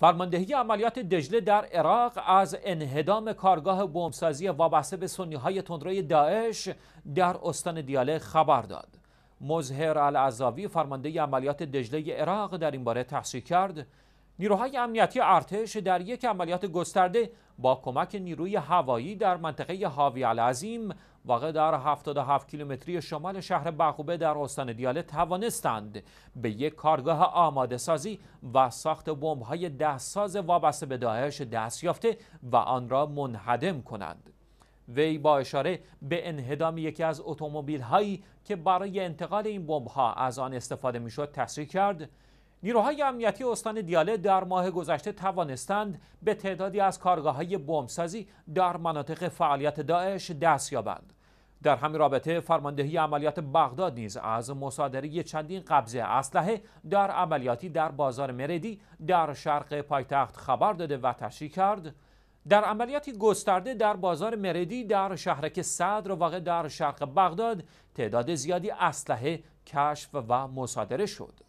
فرماندهی عملیات دجله در عراق از انهدام کارگاه بمبسازی وابسته به سنیهای تندروی داعش در استان دیاله خبر داد مظهر العزاوی فرمانده عملیات دجله عراق در این باره تحصیل کرد نیروهای امنیتی ارتش در یک عملیات گسترده با کمک نیروی هوایی در منطقه هاوی العظیم واقع در 77 کیلومتری شمال شهر بخوبه در استان دیاله توانستند به یک کارگاه آماده سازی و ساخت بمب‌های دستساز وابسته به داعش دست یافته و آن را منهدم کنند. وی با اشاره به انهدام یکی از اتومبیل هایی که برای انتقال این بمب ها از آن استفاده میشد تصریح کرد نیروهای امنیتی استان دیاله در ماه گذشته توانستند به تعدادی از کارگاه های بمبسازی در مناطق فعالیت داعش دست یابند. در همین رابطه فرماندهی عملیات بغداد نیز از مصادره چندین قبضه اسلحه در عملیاتی در بازار مردی در شرق پایتخت خبر داده و تشریح کرد در عملیاتی گسترده در بازار مردی در شهرک صدر واقع در شرق بغداد تعداد زیادی اسلحه کشف و مصادره شد